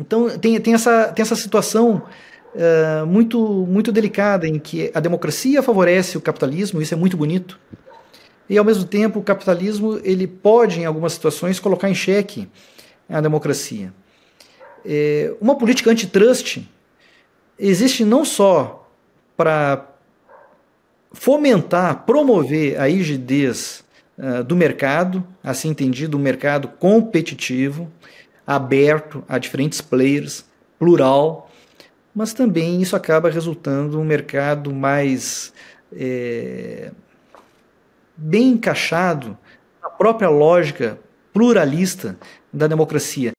Então tem, tem, essa, tem essa situação uh, muito, muito delicada em que a democracia favorece o capitalismo, isso é muito bonito, e ao mesmo tempo o capitalismo ele pode, em algumas situações, colocar em xeque a democracia. É, uma política antitrust existe não só para fomentar, promover a rigidez uh, do mercado, assim entendido, o um mercado competitivo, aberto a diferentes players, plural, mas também isso acaba resultando um mercado mais é, bem encaixado na própria lógica pluralista da democracia.